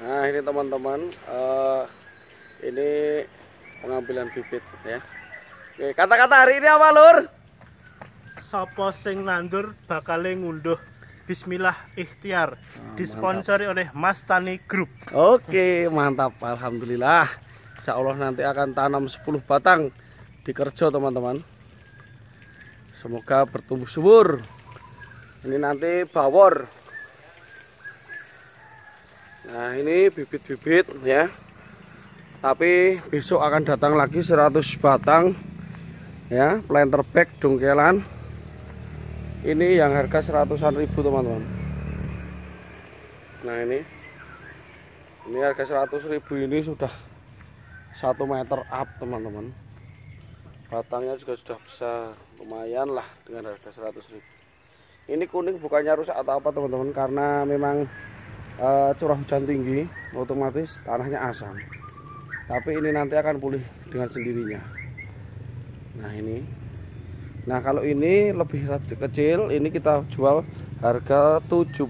Nah ini teman-teman uh, Ini pengambilan bibit ya Oke kata-kata hari ini apa lur? Sopo sing nandur bakal ngunduh Bismillah ikhtiar nah, Disponsori mantap. oleh Mas Tani Group Oke mantap Alhamdulillah Insya Allah nanti akan tanam 10 batang Di kerja teman-teman Semoga bertumbuh subur Ini nanti bawor Nah ini bibit-bibit ya Tapi besok akan datang lagi 100 batang Ya planter bag dongkelan Ini yang harga seratusan ribu teman-teman Nah ini Ini harga 100 ribu ini sudah 1 meter up teman-teman Batangnya juga sudah bisa Lumayan lah dengan harga 100 ribu Ini kuning bukannya rusak atau apa teman-teman Karena memang Eh, curah hujan tinggi otomatis tanahnya asam tapi ini nanti akan pulih dengan sendirinya nah ini nah kalau ini lebih kecil ini kita jual harga 70.000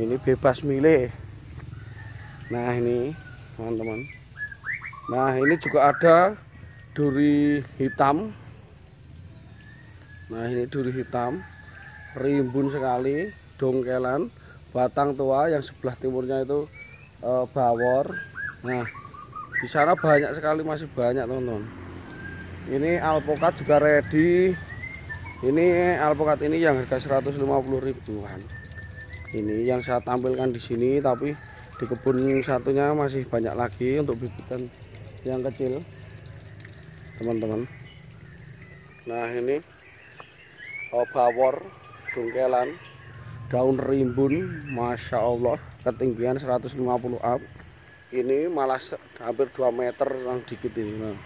ini bebas milih nah ini teman-teman nah ini juga ada duri hitam nah ini duri hitam rimbun sekali dongkelan batang tua yang sebelah timurnya itu e, bawor nah di sana banyak sekali masih banyak teman-teman ini alpukat juga ready ini alpukat ini yang harga 150 ribuan ini yang saya tampilkan di sini tapi di kebun satunya masih banyak lagi untuk bibitan yang kecil teman-teman nah ini oh, bawor dungkelan daun rimbun Masya Allah ketinggian 150 up ini malah hampir 2 meter yang dikit ini nah,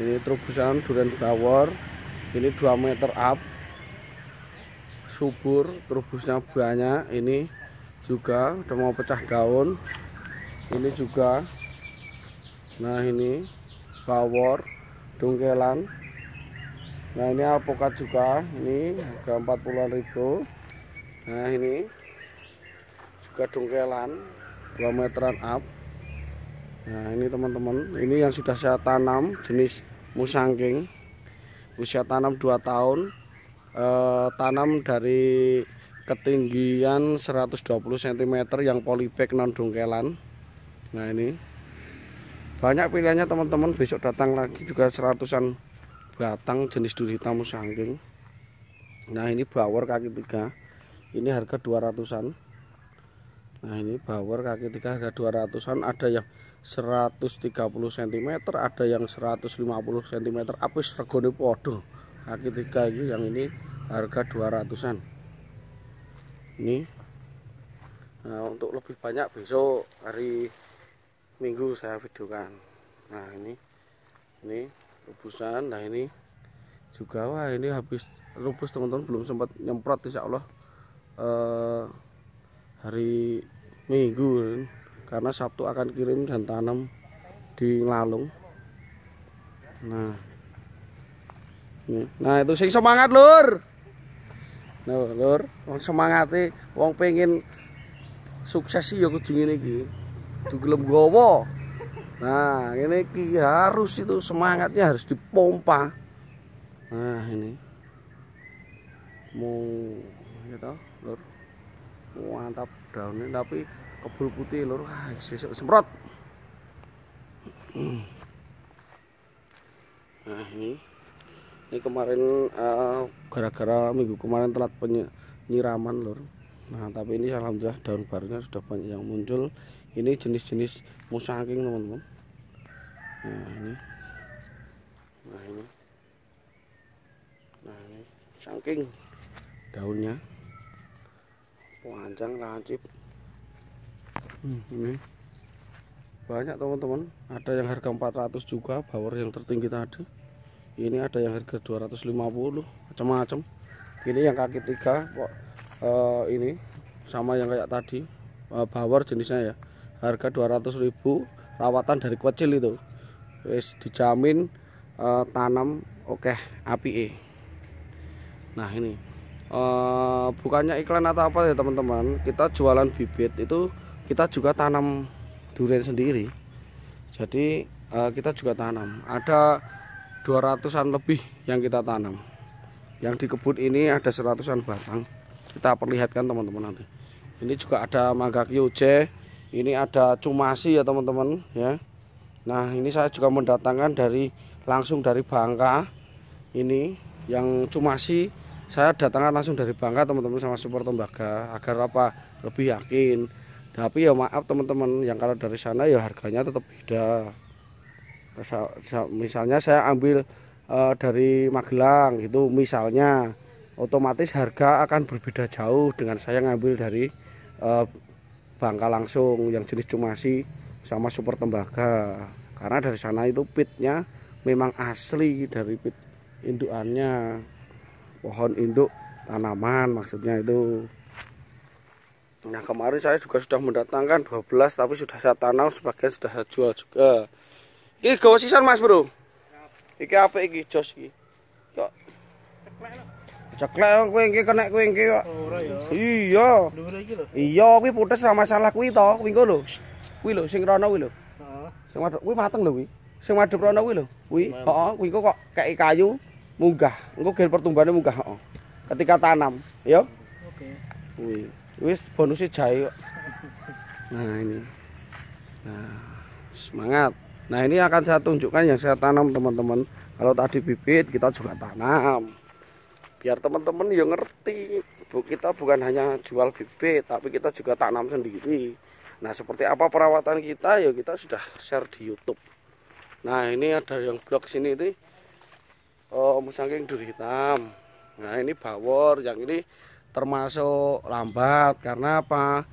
ini terobosan durian flower ini 2 meter up subur terobosnya banyak ini juga udah mau pecah daun ini juga nah ini bawor dongkelan nah ini alpukat juga ini harga 40 ribu nah ini juga dongkelan 2 meteran up nah ini teman-teman ini yang sudah saya tanam jenis musangking usia tanam 2 tahun E, tanam dari ketinggian 120 cm yang polybag non dongkelan nah ini banyak pilihannya teman-teman besok datang lagi juga seratusan batang jenis duri tamu sangking nah ini bawor kaki tiga ini harga 200-an nah ini bower kaki tiga harga 200-an ada yang 130 cm ada yang 150 cm apis regone podo kaki tiga ini yang ini harga 200-an ini nah, untuk lebih banyak besok hari minggu saya videokan nah ini ini rebusan nah ini juga wah ini habis rebus teman-teman belum sempat nyemprot insya Allah uh, hari minggu karena Sabtu akan kirim dan tanam di Lalung nah nah itu sing semangat lur nah, lur wong semangat wong pengen sukses sih aku dingin ini tuh gowo nah ini ki harus itu semangatnya harus dipompa nah ini mau gitu ya lur mantap daunnya tapi kebul putih lur wah semprot nah ini ini kemarin eh, gara-gara uh, minggu kemarin telat penyiraman lur nah tapi ini alhamdulillah daun barunya sudah banyak yang muncul ini jenis-jenis musangking, teman-teman nah ini nah ini nah ini saking daunnya panjang lancip hmm, ini banyak teman-teman ada yang harga 400 juga bawor yang tertinggi tadi ini ada yang harga 250 macam-macam ini yang kaki tiga uh, ini sama yang kayak tadi uh, eh, bawor jenisnya ya harga 200.000 rawatan dari kecil itu wis dijamin uh, tanam oke okay, api e. nah ini uh, bukannya iklan atau apa ya teman-teman kita jualan bibit itu kita juga tanam durian sendiri jadi uh, kita juga tanam ada 200an lebih yang kita tanam yang di kebun ini ada 100an batang kita perlihatkan teman-teman nanti ini juga ada mangga kyoje ini ada cumasi ya teman-teman ya Nah ini saya juga mendatangkan dari langsung dari Bangka ini yang cumasi saya datangkan langsung dari Bangka teman-teman sama support tembaga agar apa lebih yakin tapi ya maaf teman-teman yang kalau dari sana ya harganya tetap beda misalnya saya ambil uh, dari Magelang gitu misalnya otomatis harga akan berbeda jauh dengan saya ngambil dari uh, Bangka langsung yang jenis cumasi sama super tembaga karena dari sana itu pitnya memang asli dari pit induannya pohon induk tanaman maksudnya itu nah kemarin saya juga sudah mendatangkan 12 tapi sudah saya tanam sebagian sudah saya jual juga ini gawa sisan mas bro iki apa iki jos iki kok ceklek kowe iki kenek kowe iki kok ya. iya iya kuwi putus sama masalah kuwi to kuwi engko lho kuwi lho sing rono kuwi lho heeh sing madhep mateng lho kuwi sing madhep rono kuwi lho kuwi kok kayak kayu munggah. Engko gen pertumbuhane munggah oh. Ketika tanam, ya. Oke. Okay. Wis bonusnya jahe Nah, ini. Nah, semangat. Nah, ini akan saya tunjukkan yang saya tanam teman-teman. Kalau tadi bibit kita juga tanam. Biar teman-teman yang ngerti, kita bukan hanya jual bibit, tapi kita juga tanam sendiri. Nah, seperti apa perawatan kita ya kita sudah share di YouTube. Nah, ini ada yang blog sini nih uh, Om duri Hitam. Nah, ini bawor, yang ini termasuk lambat karena apa?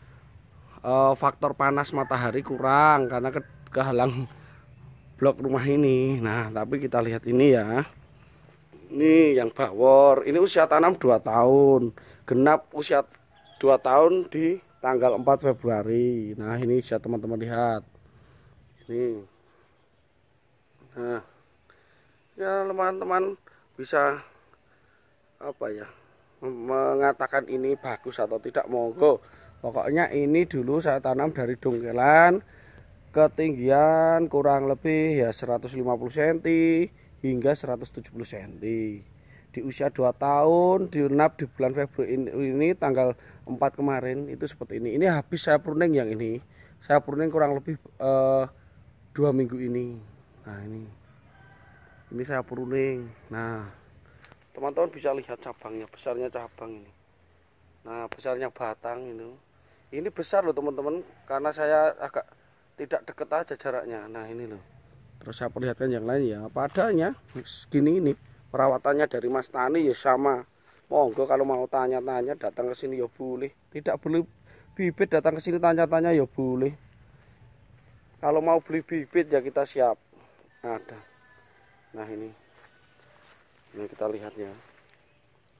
Uh, faktor panas matahari kurang karena ke kehalang blok rumah ini. Nah, tapi kita lihat ini ya. Ini yang bawor, ini usia tanam 2 tahun. Genap usia 2 tahun di tanggal 4 Februari. Nah, ini bisa teman-teman lihat. Ini. Nah, ya teman-teman bisa apa ya mengatakan ini bagus atau tidak monggo pokoknya ini dulu saya tanam dari dongkelan ketinggian kurang lebih ya 150 cm hingga 170 cm di usia 2 tahun diunap di bulan Februari ini, ini tanggal 4 kemarin itu seperti ini ini habis saya pruning yang ini saya pruning kurang lebih eh, dua minggu ini nah ini ini saya pruning nah teman-teman bisa lihat cabangnya besarnya cabang ini nah besarnya batang ini, ini besar loh teman-teman karena saya agak tidak deket aja jaraknya nah ini loh terus saya perlihatkan yang lain ya padanya segini ini perawatannya dari Mas Tani ya sama monggo kalau mau tanya-tanya datang ke sini ya boleh tidak boleh bibit datang ke sini tanya-tanya ya boleh kalau mau beli bibit ya kita siap ada nah ini ini kita lihat ya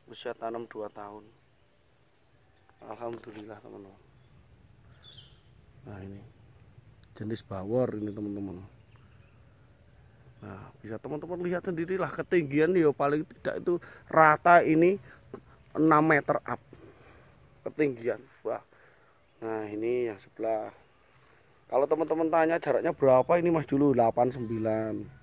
usia tanam 2 tahun Alhamdulillah teman-teman nah ini jenis bawor ini teman-teman nah bisa teman-teman lihat sendirilah ketinggian ya paling tidak itu rata ini 6 meter up ketinggian wah nah ini yang sebelah kalau teman-teman tanya jaraknya berapa ini mas dulu 89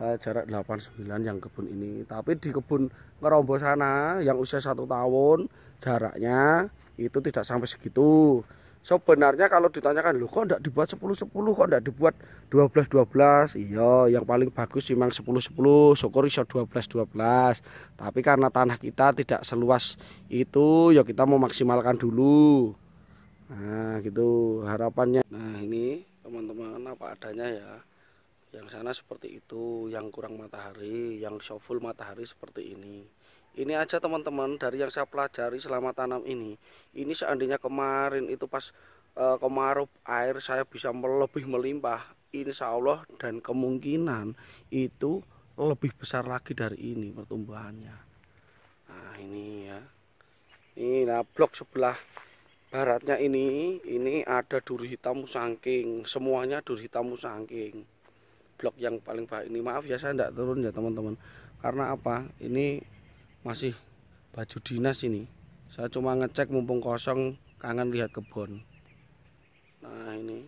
saya jarak 89 yang kebun ini tapi di kebun ngerombo sana yang usia satu tahun jaraknya itu tidak sampai segitu sebenarnya kalau ditanyakan lu kok enggak dibuat 10 10 kok enggak dibuat 12 12 iya yang paling bagus memang 10 10 syukur iso 12 12 tapi karena tanah kita tidak seluas itu ya kita memaksimalkan dulu nah gitu harapannya nah ini teman-teman apa adanya ya yang sana seperti itu yang kurang matahari yang show full matahari seperti ini ini aja teman-teman dari yang saya pelajari selama tanam ini ini seandainya kemarin itu pas e, kemarau air saya bisa lebih melimpah insya Allah dan kemungkinan itu lebih besar lagi dari ini pertumbuhannya nah ini ya ini nah blok sebelah baratnya ini ini ada duri hitam musangking semuanya duri hitam musangking blok yang paling bawah ini maaf ya saya tidak turun ya teman-teman karena apa ini masih baju dinas ini saya cuma ngecek mumpung kosong kangen lihat kebun nah ini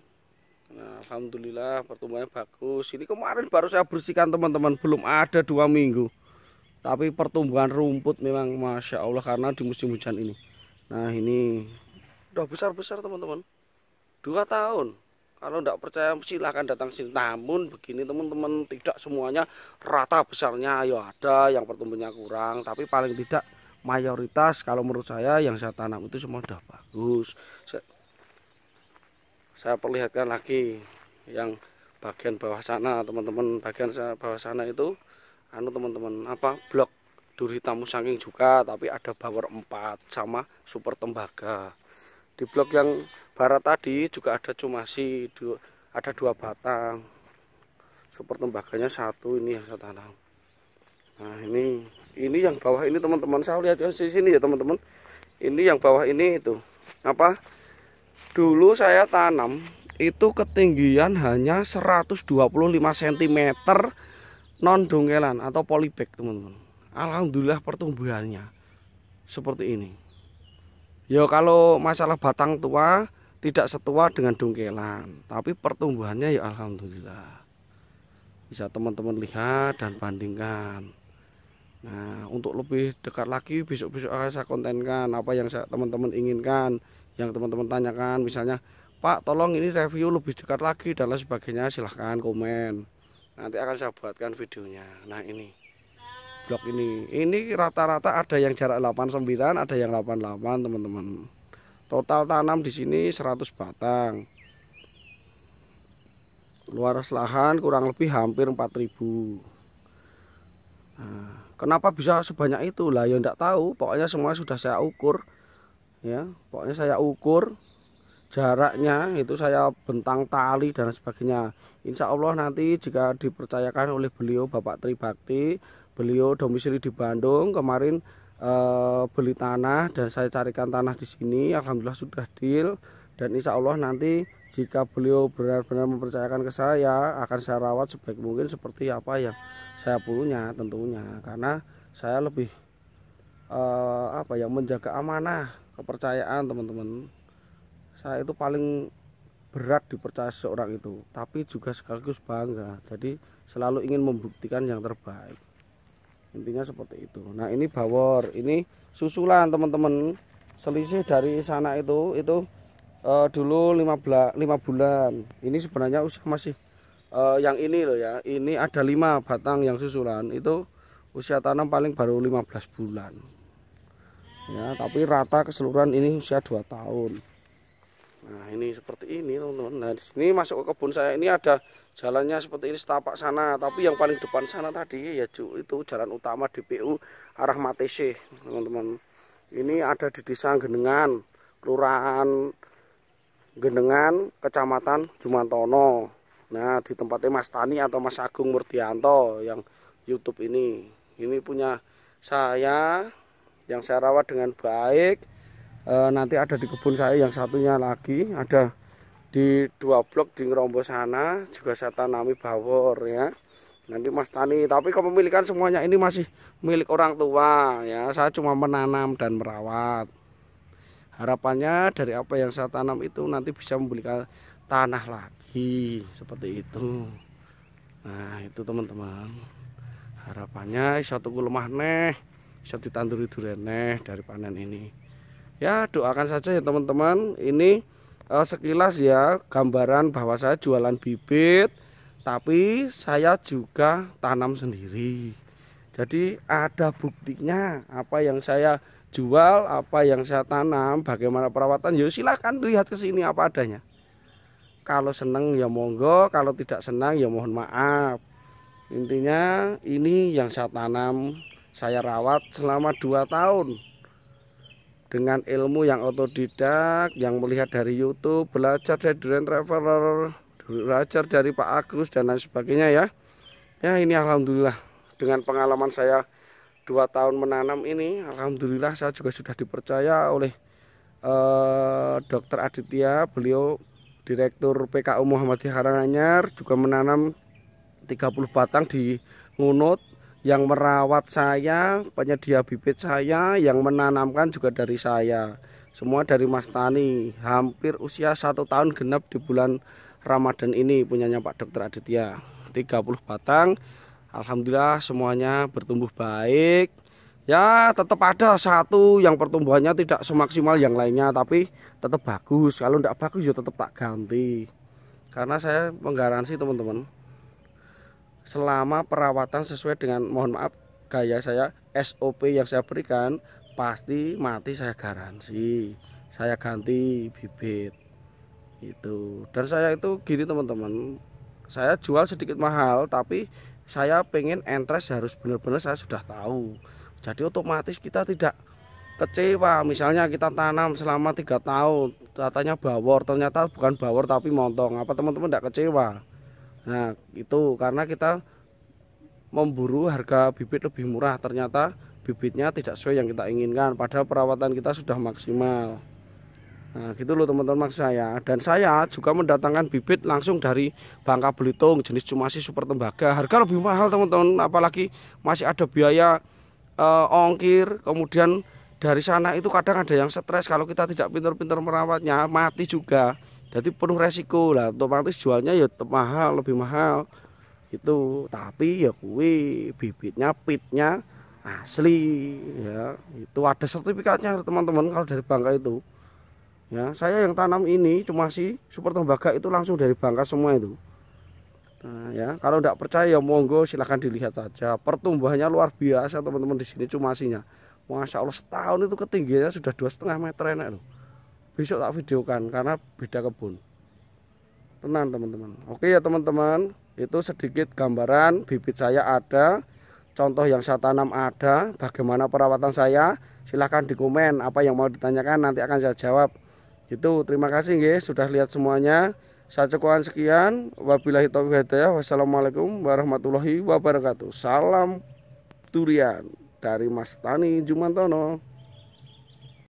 nah alhamdulillah pertumbuhannya bagus ini kemarin baru saya bersihkan teman-teman belum ada dua minggu tapi pertumbuhan rumput memang masya Allah karena di musim hujan ini nah ini udah besar besar teman-teman dua tahun kalau tidak percaya silahkan datang sini. Namun begini teman-teman tidak semuanya rata besarnya. Ayo ya ada yang pertumbuhannya kurang. Tapi paling tidak mayoritas kalau menurut saya yang saya tanam itu semua sudah bagus. Saya, saya perlihatkan lagi yang bagian bawah sana teman-teman. Bagian bawah sana itu anu teman-teman apa blok duri tamu saking juga tapi ada bawor empat sama super tembaga di blok yang barat tadi juga ada cumasi dua, ada dua batang super tembaganya satu ini yang saya tanam nah ini ini yang bawah ini teman-teman saya lihat di sini ya teman-teman ini yang bawah ini itu apa dulu saya tanam itu ketinggian hanya 125 cm non dongkelan atau polybag teman-teman Alhamdulillah pertumbuhannya seperti ini ya kalau masalah batang tua tidak setua dengan dongkelan tapi pertumbuhannya ya alhamdulillah bisa teman-teman lihat dan bandingkan nah untuk lebih dekat lagi besok-besok akan saya kontenkan apa yang teman-teman inginkan yang teman-teman tanyakan misalnya Pak tolong ini review lebih dekat lagi dan lain sebagainya silahkan komen nanti akan saya buatkan videonya nah ini blok ini ini rata-rata ada yang jarak 89 ada yang 88 teman-teman Total tanam di sini 100 batang. Luas lahan kurang lebih hampir 4000. Nah, kenapa bisa sebanyak itu? Lah ya enggak tahu, pokoknya semua sudah saya ukur. Ya, pokoknya saya ukur jaraknya itu saya bentang tali dan sebagainya Insya Allah nanti jika dipercayakan oleh beliau Bapak Tribakti beliau domisili di Bandung kemarin Eh, beli tanah dan saya carikan tanah di sini Alhamdulillah sudah deal dan insya Allah nanti jika beliau benar-benar mempercayakan ke saya ya akan saya rawat sebaik mungkin seperti apa yang saya punya tentunya karena saya lebih uh, apa yang menjaga amanah kepercayaan teman-teman saya itu paling berat dipercaya seorang itu tapi juga sekaligus bangga jadi selalu ingin membuktikan yang terbaik intinya seperti itu nah ini bawor ini susulan teman-teman selisih dari sana itu itu uh, dulu 15 5 bulan ini sebenarnya usia masih uh, yang ini loh ya ini ada lima batang yang susulan itu usia tanam paling baru 15 bulan ya tapi rata keseluruhan ini usia 2 tahun Nah ini seperti ini teman-teman. Nah di sini masuk ke kebun saya ini ada jalannya seperti ini setapak sana. Tapi yang paling depan sana tadi ya itu jalan utama DPU arah Matese teman-teman. Ini ada di desa Genengan, kelurahan Genengan, kecamatan Jumantono. Nah di tempatnya Mas Tani atau Mas Agung Murtianto yang YouTube ini. Ini punya saya yang saya rawat dengan baik e, nanti ada di kebun saya yang satunya lagi ada di dua blok di Ngerombo sana juga saya tanami bawor ya nanti Mas Tani tapi kepemilikan semuanya ini masih milik orang tua ya saya cuma menanam dan merawat harapannya dari apa yang saya tanam itu nanti bisa membelikan tanah lagi seperti itu nah itu teman-teman harapannya satu gulemah neh satu tandur duren neh dari panen ini ya doakan saja ya teman-teman ini uh, sekilas ya gambaran bahwa saya jualan bibit tapi saya juga tanam sendiri jadi ada buktinya apa yang saya jual apa yang saya tanam bagaimana perawatan yuk ya, silahkan lihat ke sini apa adanya kalau senang ya monggo kalau tidak senang ya mohon maaf intinya ini yang saya tanam saya rawat selama 2 tahun dengan ilmu yang otodidak, yang melihat dari YouTube, belajar dari Durian Traveler, belajar dari Pak Agus dan lain sebagainya ya. Ya ini alhamdulillah dengan pengalaman saya dua tahun menanam ini, alhamdulillah saya juga sudah dipercaya oleh eh, Dokter Aditya, beliau Direktur PKU Muhammadiyah Karanganyar juga menanam 30 batang di Ngunut yang merawat saya, penyedia bibit saya, yang menanamkan juga dari saya. Semua dari Mas Tani, hampir usia satu tahun genap di bulan Ramadan ini punyanya Pak Dokter Aditya. 30 batang, Alhamdulillah semuanya bertumbuh baik. Ya tetap ada satu yang pertumbuhannya tidak semaksimal yang lainnya tapi tetap bagus. Kalau tidak bagus ya tetap tak ganti. Karena saya menggaransi teman-teman selama perawatan sesuai dengan mohon maaf gaya saya SOP yang saya berikan pasti mati saya garansi saya ganti bibit itu dan saya itu gini teman-teman saya jual sedikit mahal tapi saya pengen entres harus benar-benar saya sudah tahu jadi otomatis kita tidak kecewa misalnya kita tanam selama tiga tahun katanya bawor ternyata bukan bawor tapi montong apa teman-teman tidak kecewa Nah, itu karena kita memburu harga bibit lebih murah, ternyata bibitnya tidak sesuai yang kita inginkan, padahal perawatan kita sudah maksimal. Nah, gitu loh teman-teman maksud saya. Dan saya juga mendatangkan bibit langsung dari Bangka Belitung jenis cumasi super tembaga. Harga lebih mahal teman-teman, apalagi masih ada biaya e, ongkir, kemudian dari sana itu kadang ada yang stres kalau kita tidak pintar-pintar merawatnya, mati juga jadi penuh resiko lah otomatis jualnya ya mahal lebih mahal itu tapi ya kue bibitnya pitnya asli ya itu ada sertifikatnya teman-teman kalau dari bangka itu ya saya yang tanam ini cuma sih super tembaga itu langsung dari bangka semua itu nah, ya kalau tidak percaya ya monggo silahkan dilihat saja pertumbuhannya luar biasa teman-teman di sini cuma sinya masya allah setahun itu ketinggiannya sudah dua setengah meter enak loh besok tak videokan karena beda kebun tenang teman-teman oke ya teman-teman itu sedikit gambaran bibit saya ada contoh yang saya tanam ada bagaimana perawatan saya silahkan di komen apa yang mau ditanyakan nanti akan saya jawab itu terima kasih guys sudah lihat semuanya saya cukupkan sekian wabillahi taufiq hidayah wassalamualaikum warahmatullahi wabarakatuh salam durian dari Mas Tani Jumantono